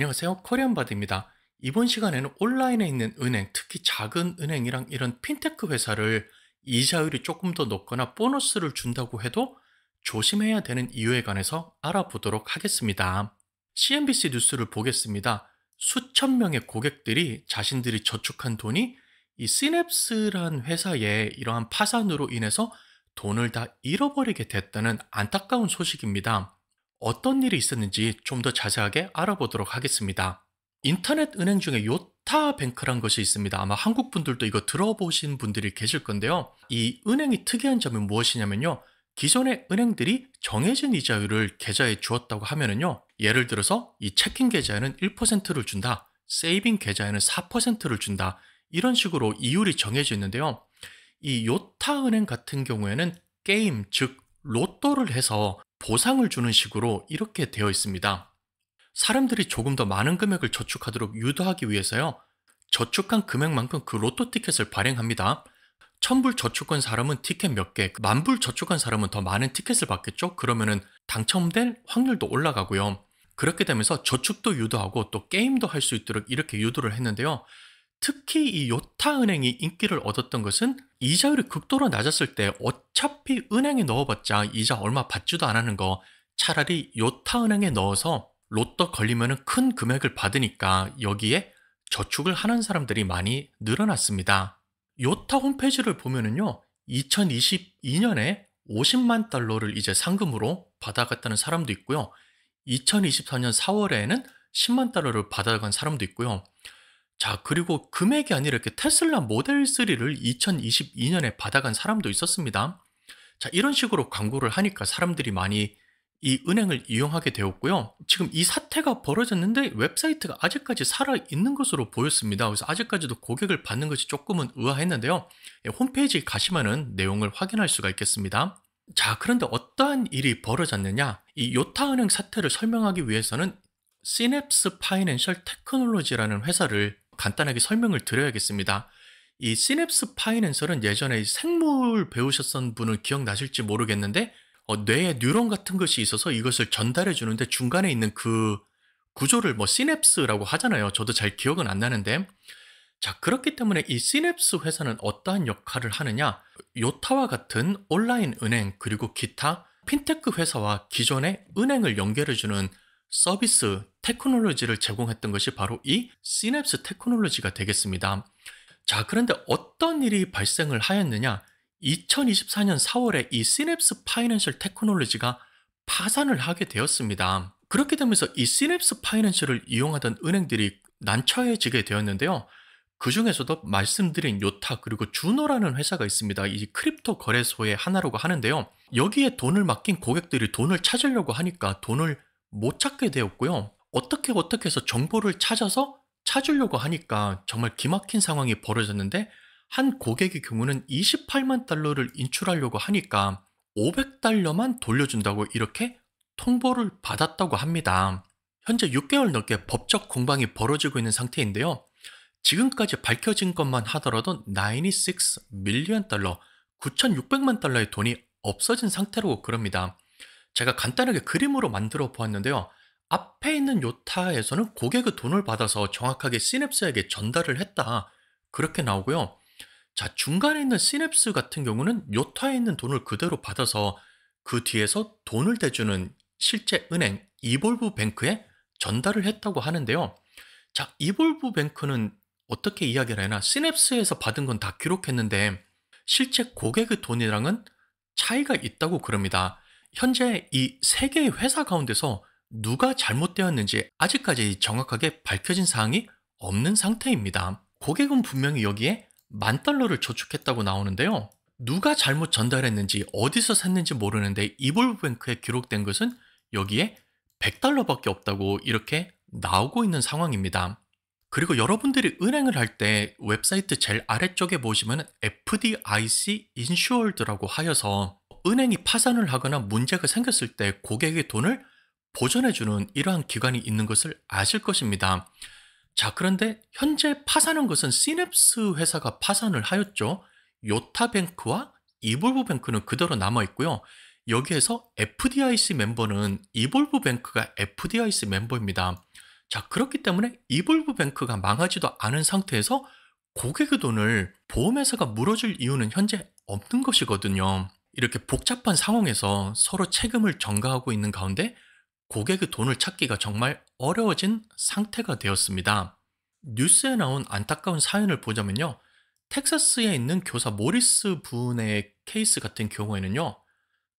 안녕하세요 코리안바디입니다 이번 시간에는 온라인에 있는 은행 특히 작은 은행이랑 이런 핀테크 회사를 이자율이 조금 더 높거나 보너스를 준다고 해도 조심해야 되는 이유에 관해서 알아보도록 하겠습니다. CNBC 뉴스를 보겠습니다. 수천 명의 고객들이 자신들이 저축한 돈이 이 시냅스란 회사의 이러한 파산으로 인해서 돈을 다 잃어버리게 됐다는 안타까운 소식입니다. 어떤 일이 있었는지 좀 더 자세하게 알아보도록 하겠습니다. 인터넷 은행 중에 요타뱅크란 것이 있습니다. 아마 한국 분들도 이거 들어보신 분들이 계실 건데요. 이 은행이 특이한 점은 무엇이냐면요. 기존의 은행들이 정해진 이자율을 계좌에 주었다고 하면은요. 예를 들어서 이 체킹 계좌에는 1%를 준다. 세이빙 계좌에는 4%를 준다. 이런 식으로 이율이 정해져 있는데요. 이 요타은행 같은 경우에는 게임, 즉, 로또를 해서 보상을 주는 식으로 이렇게 되어 있습니다. 사람들이 조금 더 많은 금액을 저축하도록 유도하기 위해서요. 저축한 금액만큼 그 로또 티켓을 발행합니다. 천불 저축한 사람은 티켓 몇 개, 만불 저축한 사람은 더 많은 티켓을 받겠죠? 그러면은 당첨될 확률도 올라가고요. 그렇게 되면서 저축도 유도하고 또 게임도 할 수 있도록 이렇게 유도를 했는데요. 특히 이 요타은행이 인기를 얻었던 것은 이자율이 극도로 낮았을 때 어차피 은행에 넣어봤자 이자 얼마 받지도 않는 거 차라리 요타은행에 넣어서 로또 걸리면 큰 금액을 받으니까 여기에 저축을 하는 사람들이 많이 늘어났습니다. 요타 홈페이지를 보면은요, 2022년에 50만 달러를 이제 상금으로 받아갔다는 사람도 있고요, 2024년 4월에는 10만 달러를 받아간 사람도 있고요, 자, 그리고 금액이 아니라 이렇게 테슬라 모델 3를 2022년에 받아간 사람도 있었습니다. 자, 이런 식으로 광고를 하니까 사람들이 많이 이 은행을 이용하게 되었고요. 지금 이 사태가 벌어졌는데 웹사이트가 아직까지 살아있는 것으로 보였습니다. 그래서 아직까지도 고객을 받는 것이 조금은 의아했는데요. 예, 홈페이지 가시면은 내용을 확인할 수가 있겠습니다. 자, 그런데 어떠한 일이 벌어졌느냐? 이 요타은행 사태를 설명하기 위해서는 시냅스 파이낸셜 테크놀로지라는 회사를 간단하게 설명을 드려야겠습니다. 이 시냅스 파이낸셜는 예전에 생물 배우셨던 분은 기억나실지 모르겠는데 어, 뇌에 뉴런 같은 것이 있어서 이것을 전달해 주는데 중간에 있는 그 구조를 뭐 시냅스라고 하잖아요. 저도 잘 기억은 안 나는데 자 그렇기 때문에 이 시냅스 회사는 어떠한 역할을 하느냐 요타와 같은 온라인 은행 그리고 기타 핀테크 회사와 기존의 은행을 연결해주는 서비스 테크놀로지를 제공했던 것이 바로 이 시냅스 테크놀로지가 되겠습니다. 자, 그런데 어떤 일이 발생을 하였느냐? 2024년 4월에 이 시냅스 파이낸셜 테크놀로지가 파산을 하게 되었습니다. 그렇게 되면서 이 시냅스 파이낸셜을 이용하던 은행들이 난처해지게 되었는데요. 그 중에서도 말씀드린 요타 그리고 주노라는 회사가 있습니다. 이 크립토 거래소의 하나라고 하는데요. 여기에 돈을 맡긴 고객들이 돈을 찾으려고 하니까 돈을 못 찾게 되었고요. 어떻게 어떻게 해서 정보를 찾아서 찾으려고 하니까 정말 기막힌 상황이 벌어졌는데 한 고객의 경우는 28만 달러를 인출하려고 하니까 500달러만 돌려준다고 이렇게 통보를 받았다고 합니다. 현재 6개월 넘게 법적 공방이 벌어지고 있는 상태인데요. 지금까지 밝혀진 것만 하더라도 96 밀리언 달러, 9,600만 달러의 돈이 없어진 상태로 그럽니다. 제가 간단하게 그림으로 만들어 보았는데요. 앞에 있는 요타에서는 고객의 돈을 받아서 정확하게 시냅스에게 전달을 했다. 그렇게 나오고요. 자, 중간에 있는 시냅스 같은 경우는 요타에 있는 돈을 그대로 받아서 그 뒤에서 돈을 대주는 실제 은행 이볼브 뱅크에 전달을 했다고 하는데요. 자, 이볼브 뱅크는 어떻게 이야기를 하나? 시냅스에서 받은 건 다 기록했는데 실제 고객의 돈이랑은 차이가 있다고 그럽니다. 현재 이 세 개의 회사 가운데서 누가 잘못되었는지 아직까지 정확하게 밝혀진 사항이 없는 상태입니다. 고객은 분명히 여기에 만 달러를 저축했다고 나오는데요. 누가 잘못 전달했는지 어디서 샀는지 모르는데 이볼브뱅크에 기록된 것은 여기에 100달러밖에 없다고 이렇게 나오고 있는 상황입니다. 그리고 여러분들이 은행을 할 때 웹사이트 제일 아래쪽에 보시면 FDIC Insured라고 하여서 은행이 파산을 하거나 문제가 생겼을 때 고객의 돈을 보전해주는 이러한 기관이 있는 것을 아실 것입니다. 자, 그런데 현재 파산한 것은 시냅스 회사가 파산을 하였죠. 요타뱅크와 이볼브뱅크는 그대로 남아있고요. 여기에서 FDIC 멤버는 이볼브뱅크가 FDIC 멤버입니다. 자, 그렇기 때문에 이볼브뱅크가 망하지도 않은 상태에서 고객의 돈을 보험회사가 물어줄 이유는 현재 없는 것이거든요. 이렇게 복잡한 상황에서 서로 책임을 전가하고 있는 가운데 고객의 돈을 찾기가 정말 어려워진 상태가 되었습니다. 뉴스에 나온 안타까운 사연을 보자면요. 텍사스에 있는 교사 모리스 분의 케이스 같은 경우에는요.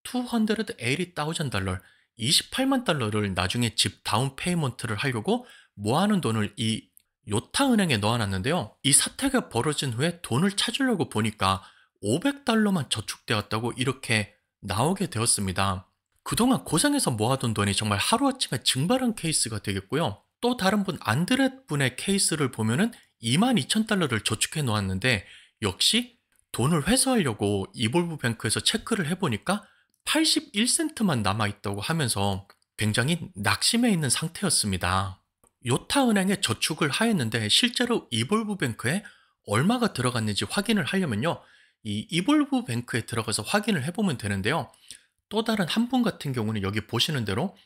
280,000 달러, 28만 달러를 나중에 집 다운 페이먼트를 하려고 모아놓은 돈을 이 요타 은행에 넣어놨는데요. 이 사태가 벌어진 후에 돈을 찾으려고 보니까 500달러만 저축되었다고 이렇게 나오게 되었습니다. 그동안 고생해서 모아둔 돈이 정말 하루아침에 증발한 케이스가 되겠고요. 또 다른 분 안드렛 분의 케이스를 보면은 22,000달러를 저축해 놓았는데 역시 돈을 회수하려고 이볼브 뱅크에서 체크를 해보니까 81센트만 남아있다고 하면서 굉장히 낙심해 있는 상태였습니다. 요타은행에 저축을 하였는데 실제로 이볼브 뱅크에 얼마가 들어갔는지 확인을 하려면요. 이 이볼브 뱅크에 들어가서 확인을 해보면 되는데요. 또 다른 한 분 같은 경우는 여기 보시는 대로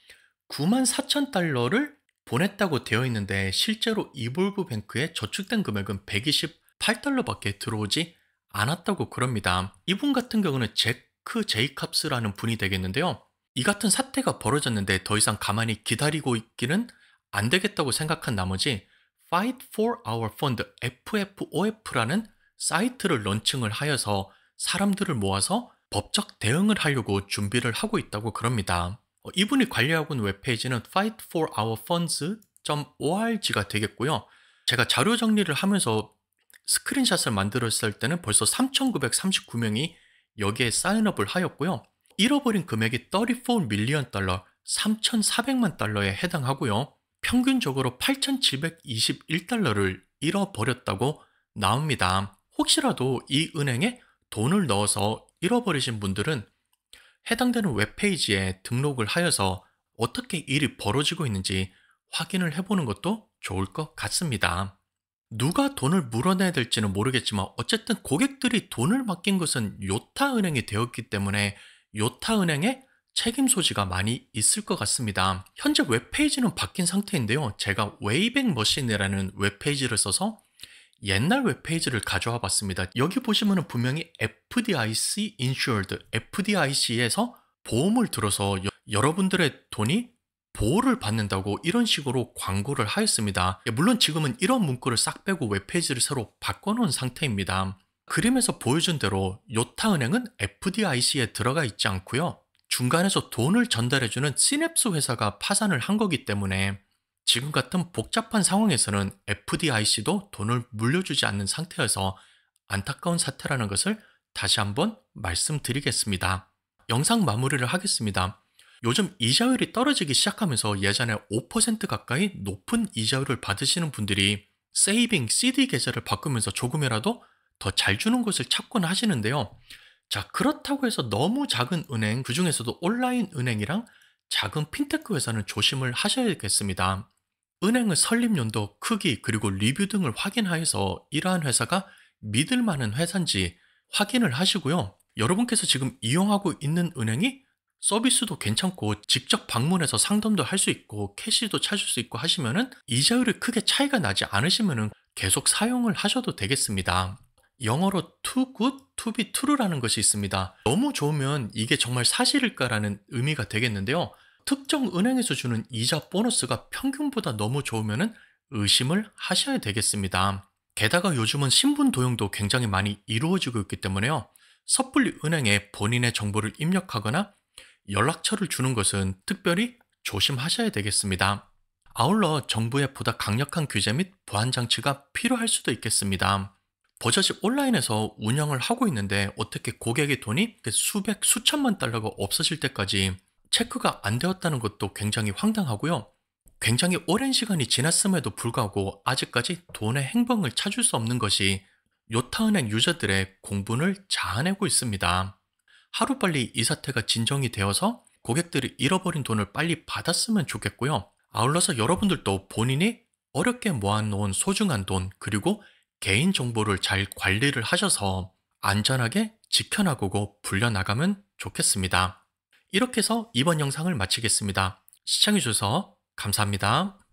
9만 4천 달러를 보냈다고 되어 있는데 실제로 이볼브 뱅크에 저축된 금액은 128달러밖에 들어오지 않았다고 그럽니다. 이분 같은 경우는 제크 제이캅스라는 분이 되겠는데요. 이 같은 사태가 벌어졌는데 더 이상 가만히 기다리고 있기는 안 되겠다고 생각한 나머지 Fight for Our Fund FFOF라는 사이트를 런칭을 하여서 사람들을 모아서 법적 대응을 하려고 준비를 하고 있다고 그럽니다. 어, 이분이 관리하고 있는 웹페이지는 fightforourfunds.org가 되겠고요. 제가 자료 정리를 하면서 스크린샷을 만들었을 때는 벌써 3,939명이 여기에 사인업을 하였고요. 잃어버린 금액이 34 밀리언 달러, 3,400만 달러에 해당하고요. 평균적으로 8,721달러를 잃어버렸다고 나옵니다. 혹시라도 이 은행에 돈을 넣어서 잃어버리신 분들은 해당되는 웹페이지에 등록을 하여서 어떻게 일이 벌어지고 있는지 확인을 해보는 것도 좋을 것 같습니다. 누가 돈을 물어내야 될지는 모르겠지만 어쨌든 고객들이 돈을 맡긴 것은 요타은행이 되었기 때문에 요타은행에 책임 소지가 많이 있을 것 같습니다. 현재 웹페이지는 바뀐 상태인데요. 제가 웨이백 머신이라는 웹페이지를 써서 옛날 웹페이지를 가져와 봤습니다. 여기 보시면 분명히 FDIC Insured, FDIC에서 보험을 들어서 여, 여러분들의 돈이 보호를 받는다고 이런 식으로 광고를 하였습니다. 예, 물론 지금은 이런 문구를 싹 빼고 웹페이지를 새로 바꿔놓은 상태입니다. 그림에서 보여준 대로 요타은행은 FDIC에 들어가 있지 않고요. 중간에서 돈을 전달해주는 시냅스 회사가 파산을 한 거기 때문에 지금 같은 복잡한 상황에서는 FDIC도 돈을 물려주지 않는 상태여서 안타까운 사태라는 것을 다시 한번 말씀드리겠습니다. 영상 마무리를 하겠습니다. 요즘 이자율이 떨어지기 시작하면서 예전에 5% 가까이 높은 이자율을 받으시는 분들이 세이빙 CD 계좌를 바꾸면서 조금이라도 더 잘 주는 곳을 찾곤 하시는데요. 자, 그렇다고 해서 너무 작은 은행, 그 중에서도 온라인 은행이랑 작은 핀테크 회사는 조심을 하셔야겠습니다. 은행의 설립 연도, 크기, 그리고 리뷰 등을 확인하여서 이러한 회사가 믿을 만한 회사인지 확인을 하시고요. 여러분께서 지금 이용하고 있는 은행이 서비스도 괜찮고 직접 방문해서 상담도 할 수 있고 캐시도 찾을 수 있고 하시면은 이자율이 크게 차이가 나지 않으시면은 계속 사용을 하셔도 되겠습니다. 영어로 too good to be true라는 것이 있습니다. 너무 좋으면 이게 정말 사실일까라는 의미가 되겠는데요. 특정 은행에서 주는 이자 보너스가 평균보다 너무 좋으면 의심을 하셔야 되겠습니다. 게다가 요즘은 신분 도용도 굉장히 많이 이루어지고 있기 때문에요. 섣불리 은행에 본인의 정보를 입력하거나 연락처를 주는 것은 특별히 조심하셔야 되겠습니다. 아울러 정부의 보다 강력한 규제 및 보안 장치가 필요할 수도 있겠습니다. 버젓이 온라인에서 운영을 하고 있는데 어떻게 고객의 돈이 그 수백 수천만 달러가 없어질 때까지 체크가 안 되었다는 것도 굉장히 황당하고요. 굉장히 오랜 시간이 지났음에도 불구하고 아직까지 돈의 행방을 찾을 수 없는 것이 요타은행 유저들의 공분을 자아내고 있습니다. 하루빨리 이 사태가 진정이 되어서 고객들이 잃어버린 돈을 빨리 받았으면 좋겠고요. 아울러서 여러분들도 본인이 어렵게 모아놓은 소중한 돈 그리고 개인정보를 잘 관리를 하셔서 안전하게 지켜나가고 불려나가면 좋겠습니다. 이렇게 해서 이번 영상을 마치겠습니다. 시청해주셔서 감사합니다.